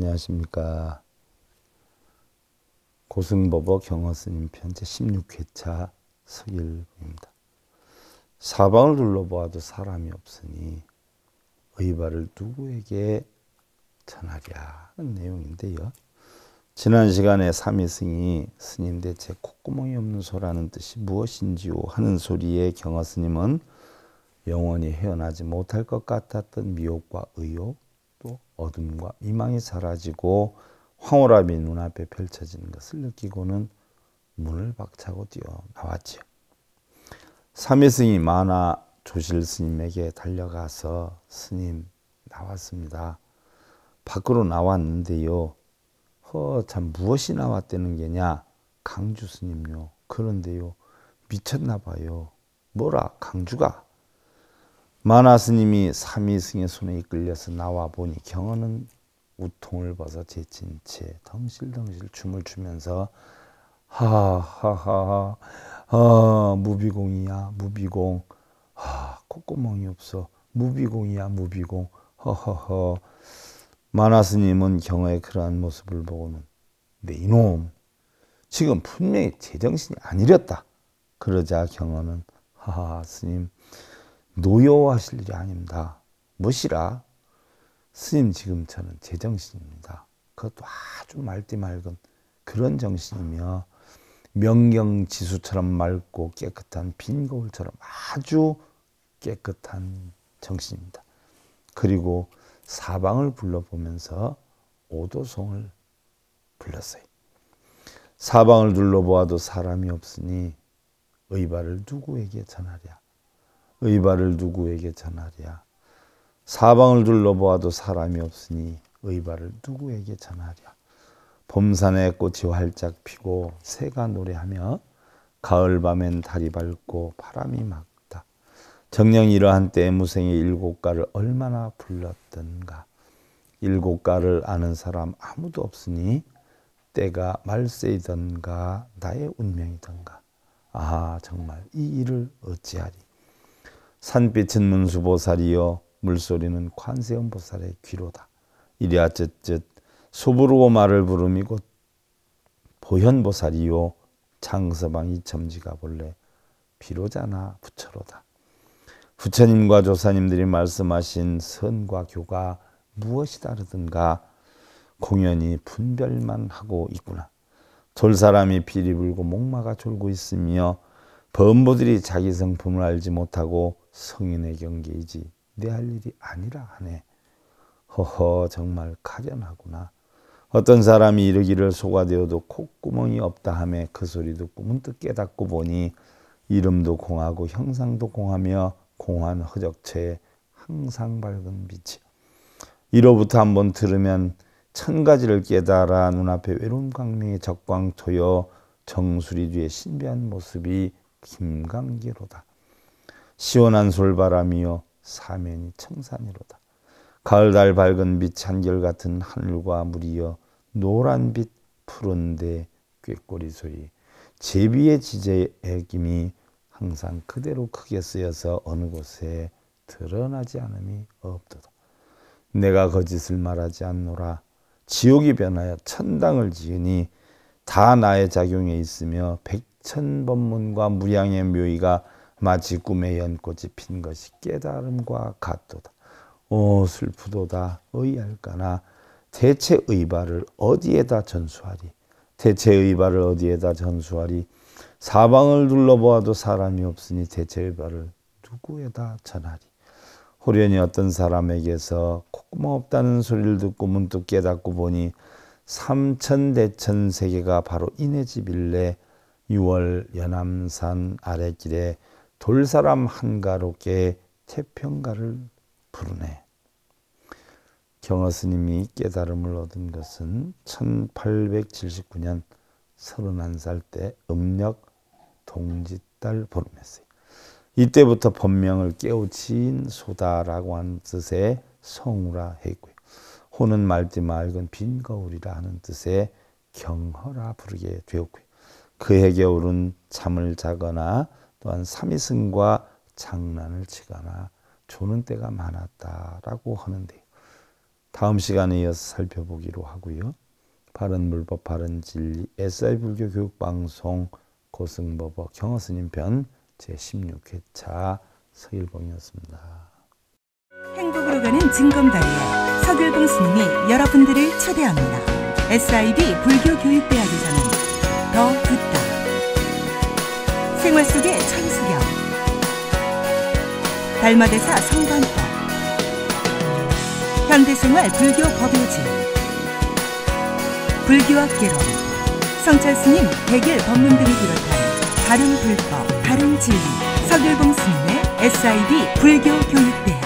안녕하십니까. 고승법어 경어스님 편제 16회차 서일입니다. 사방을 둘러보아도 사람이 없으니 의발을 누구에게 전하랴는 내용인데요. 지난 시간에 삼위승이 스님 대체 콧구멍이 없는 소라는 뜻이 무엇인지요 하는 소리에 경어스님은 영원히 헤어나지 못할 것 같았던 미혹과 의혹, 또 어둠과 미망이 사라지고 황홀함이 눈앞에 펼쳐지는 것을 느끼고는 문을 박차고 뛰어나왔지요. 삼위스이 만화 조실 스님에게 달려가서 스님 나왔습니다. 밖으로 나왔는데요. 허, 참 무엇이 나왔다는 게냐? 강주 스님요. 그런데요. 미쳤나 봐요. 뭐라 강주가 마나스님이 삼위승의 손에 이끌려서 나와 보니 경호는 우통을 벗어 제친 채 덩실덩실 춤을 추면서 하하하하 아 무비공이야 무비공 아 콧구멍이 없어 무비공이야 무비공 허허허 마나스님은 경호의 그러한 모습을 보고는 네, 이놈 지금 분명히 제정신이 아니렸다 그러자 경호는 하하 스님 노여워하실 일이 아닙니다. 무엇이라? 스님 지금 저는 제정신입니다. 그것도 아주 맑디 맑은 그런 정신이며 명경지수처럼 맑고 깨끗한 빈 거울처럼 아주 깨끗한 정신입니다. 그리고 사방을 불러보면서 오도송을 불렀어요. 사방을 둘러보아도 사람이 없으니 의발을 누구에게 전하랴. 의발을 누구에게 전하랴 사방을 둘러보아도 사람이 없으니 의발을 누구에게 전하랴 봄산에 꽃이 활짝 피고 새가 노래하며 가을 밤엔 달이 밝고 바람이 막다 정녕 이러한 때에 무생이 일곱 가를 얼마나 불렀던가 일곱 가를 아는 사람 아무도 없으니 때가 말세이던가 나의 운명이던가 아 정말 이 일을 어찌하리 산빛은 문수보살이요 물소리는 관세음보살의 귀로다. 이리아 쯧쯧 소부르고 말을 부르미고 보현보살이요 장서방 이점지가 본래 비로자나 부처로다. 부처님과 조사님들이 말씀하신 선과 교가 무엇이 다르든가 공연히 분별만 하고 있구나. 돌사람이 비리 불고 목마가 졸고 있으며 범보들이 자기 성품을 알지 못하고 성인의 경계이지 내 할 일이 아니라 하네. 허허 정말 가련하구나. 어떤 사람이 이르기를 소가 되어도 콧구멍이 없다 하며 그 소리 듣고 문득 깨닫고 보니 이름도 공하고 형상도 공하며 공한 허적체에 항상 밝은 빛이 이로부터 한번 들으면 천 가지를 깨달아 눈앞에 외로운 광명이 적광토여 정수리 뒤에 신비한 모습이 김강기로다. 시원한 솔바람이여 사면이 청산이로다. 가을달 밝은 빛 한결같은 하늘과 물이여 노란 빛 푸른데 꾀꼬리 소리 제비의 지제의 애김이 항상 그대로 크게 쓰여서 어느 곳에 드러나지 않음이 없도다. 내가 거짓을 말하지 않노라. 지옥이 변하여 천당을 지으니 다 나의 작용에 있으며 백 천법문과 무량의 묘의가 마치 꿈의 연꽃이 핀 것이 깨달음과 같도다. 오 슬프도다 의할까나 대체 의발을 어디에다 전수하리 대체 의발을 어디에다 전수하리 사방을 둘러보아도 사람이 없으니 대체 의발을 누구에다 전하리 호련히 어떤 사람에게서 콧구멍 없다는 소리를 듣고 문득 깨닫고 보니 삼천대천 세계가 바로 이네 집일래 6월 연암산 아래길에 돌사람 한가롭게 태평가를 부르네. 경허스님이 깨달음을 얻은 것은 1879년 31살 때 음력 동짓달 보름했어요. 이때부터 본명을 깨우친 소다라고 한 뜻의 성우라 했고요. 호는 말지 맑은 빈 거울이라 하는 뜻의 경허라 부르게 되었고요. 그해 겨울은 잠을 자거나 또한 삼이승과 장난을 치거나 조는 때가 많았다라고 하는데 다음 시간에 이어서 살펴보기로 하고요. 바른 물법 바른 진리 SI 불교 교육 방송 고승법어 경허스님 편 제16회차 서일봉이었습니다. 행복으로 가는 증검다리에 서길봉 스님이 여러분들을 초대합니다. SIB 불교교육대학에서는 더 생활 속의 천수경 달마대사 성관법 현대생활 불교 법요지 불교학개론 성찰스님 백일 법문 등을 비롯한 다른 불법, 다른 진리 서결봉 스님의 SIB 불교 교육대